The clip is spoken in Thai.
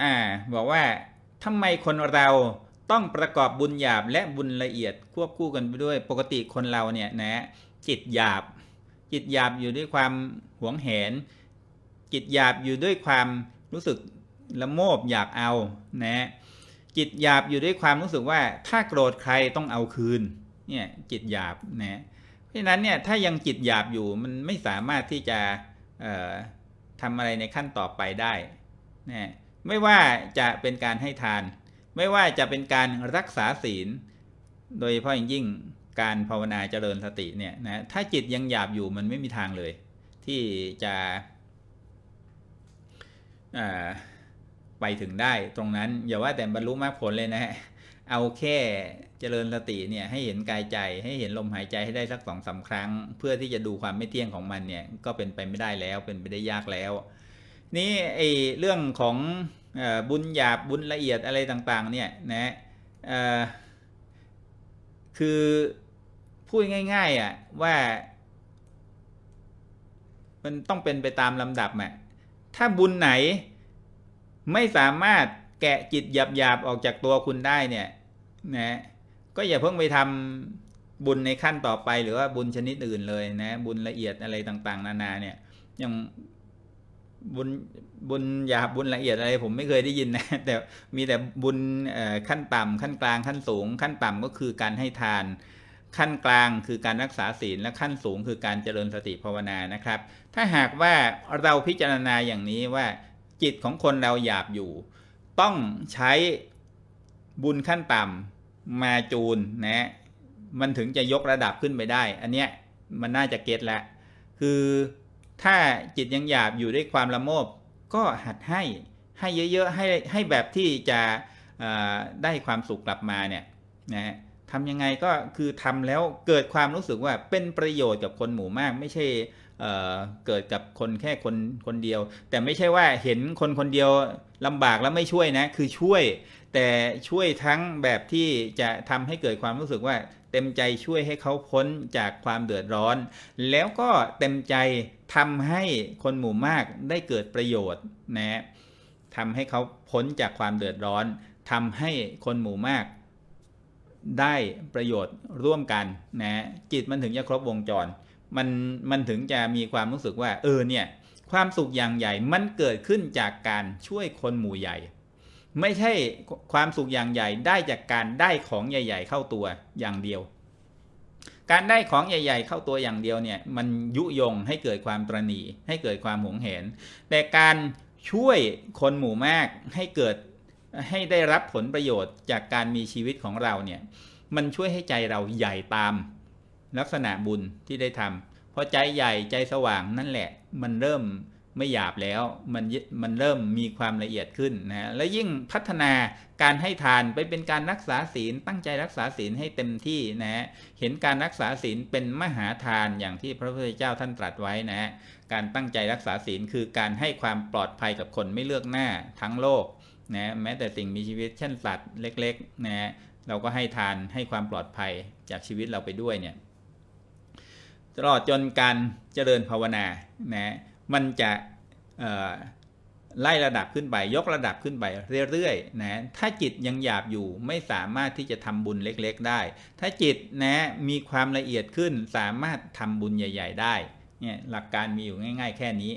อ่าบอกว่าทำไมคนเราต้องประกอบบุญหยาบและบุญละเอียดควบคู่กันไปด้วย ปกติคนเราเนี่ยนะจิตหยาบจิตหยาบอยู่ด้วยความหวงแหนจิตหยาบอยู่ด้วยความรู้สึกละโมบอยากเอานะจิตหยาบอยู่ด้วยความรู้สึกว่าถ้าโกรธใครต้องเอาคืนเนี่ยจิตหยาบนะเพราะฉะนั้นเนี่ยถ้ายังจิตหยาบอยู่มันไม่สามารถที่จะทำอะไรในขั้นต่อไปได้นะไม่ว่าจะเป็นการให้ทานไม่ว่าจะเป็นการรักษาศีล โดยเฉพาะอย่างยิ่งการภาวนาเจริญสติเนี่ยนะถ้าจิตยังหยาบอยู่มันไม่มีทางเลย ที่จะไปถึงได้ ตรงนั้นอย่าว่าแต่บรรลุมรรคผลเลยนะฮะเอาแค่เจริญสติเนี่ยให้เห็น กายใจให้เห็นลมหายใจให้ได้สักสองสาครั้ง เพื่อที่จะดูความไม่เที่ยงของมันเนี่ยก็เป็นไปไม่ได้แล้วเป็นไปได้ยากแล้ว นี่ไอเรื่องของบุญหยาบบุญละเอียดอะไรต่าง ๆ เนี่ยนะคือพูดง่าย ๆอ่ะว่า มันต้องเป็นไปตามลำดับแหะถ้าบุญไหน ไม่สามารถแกะจิตหยาบๆ ออกจากตัวคุณได้เนี่ยนะก็อย่าเพิ่งไปทำบุญในขั้นต่อไปหรือว่าบุญชนิดอื่นเลยนะ บุญละเอียดอะไรต่างๆนานา เนี่ยอย่างบุญบุญหยาบบุญละเอียดอะไรผมไม่เคยได้ยินนะ แต่มีแต่บุญขั้นต่ำ ขั้นกลางขั้นสูง ขั้นต่ำก็คือการให้ทาน ขั้นกลางคือการรักษาศีลและขั้นสูง คือการเจริญสติภาวนานะครับ ถ้าหากว่าเราพิจารณาอย่างนี้ว่า จิตของคนเราหยาบอยู่ ต้องใช้บุญขั้นต่ำมาจูนนะ มันถึงจะยกระดับขึ้นไปได้ อันเนี้ยมันน่าจะเก็ตละคือถ้าจิตยังหยาบอยู่ด้วยความละโมบก็หัดให้ ให้เยอะๆ ให้ให้แบบที่จะได้ความสุขกลับมาเนี่ยนะทำยังไงก็คือทำแล้วเกิดความรู้สึกว่าเป็นประโยชน์กับคนหมู่มากไม่ใช่เเกิดกับคนแค่คนคนเดียว แต่ไม่ใช่ว่าเห็นคนคนเดียวลำบากแล้วไม่ช่วยนะคือช่วยแต่ช่วยทั้งแบบที่จะทำให้เกิดความรู้สึกว่า เต็มใจช่วยให้เขาพ้นจากความเดือดร้อน แล้วก็เต็มใจทำให้คนหมู่มาก ได้เกิดประโยชน์นะทำให้เขาพ้นจากความเดือดร้อนทำให้คนหมู่มาก ได้ประโยชน์ร่วมกันนะจิตมันถึงจะครบวงจรมันมันถึงจะมีความรู้สึกว่า เออเนี่ยความสุขอย่างใหญ่มันเกิดขึ้นจากการช่วยคนหมู่ใหญ่ ไม่ใช่ความสุขอย่างใหญ่ ได้จากการได้ของใหญ่ๆเข้าตัวอย่างเดียว การได้ของใหญ่ๆเข้าตัวอย่างเดียวเนี่ยมันยุยงให้เกิดความตรณีให้เกิดความหวงเหนแต่การช่วยคนหมู่มากให้เกิดให้ได้รับผลประโยชน์จากการมีชีวิตของเราเนี่ยมันช่วยให้ใจเราใหญ่ตามลักษณะบุญที่ได้ทำ เพราะใจใหญ่ใจสว่างนั่นแหละมันเริ่มไม่หยาบแล้วมันมันเริ่มมีความละเอียดขึ้นนะแล้วยิ่งพัฒนาการให้ทานไปเป็นการรักษาศีล ตั้งใจรักษาศีลให้เต็มที่นะเห็นการรักษาศีลเป็นมหาทานอย่างที่พระพุทธเจ้าท่านตรัสไว้นะการตั้งใจรักษาศีล คือการให้ความปลอดภัยกับคนไม่เลือกหน้าทั้งโลกนะแม้แต่สิ่งมีชีวิตเช่นสัตว์เล็กๆนะเราก็ให้ทานให้ความปลอดภัยจากชีวิตเราไปด้วยเนี่ยตลอดจนการเจริญภาวนานะมันจะไล่ระดับขึ้นไป ยกระดับขึ้นไปเรื่อยๆนะถ้าจิตยังหยาบอยู่ไม่สามารถที่จะทำบุญเล็กๆได้ ถ้าจิตนะมีความละเอียดขึ้นสามารถทำบุญใหญ่ๆได้เนี่ยหลักการมีอยู่ง่ายๆแค่นี้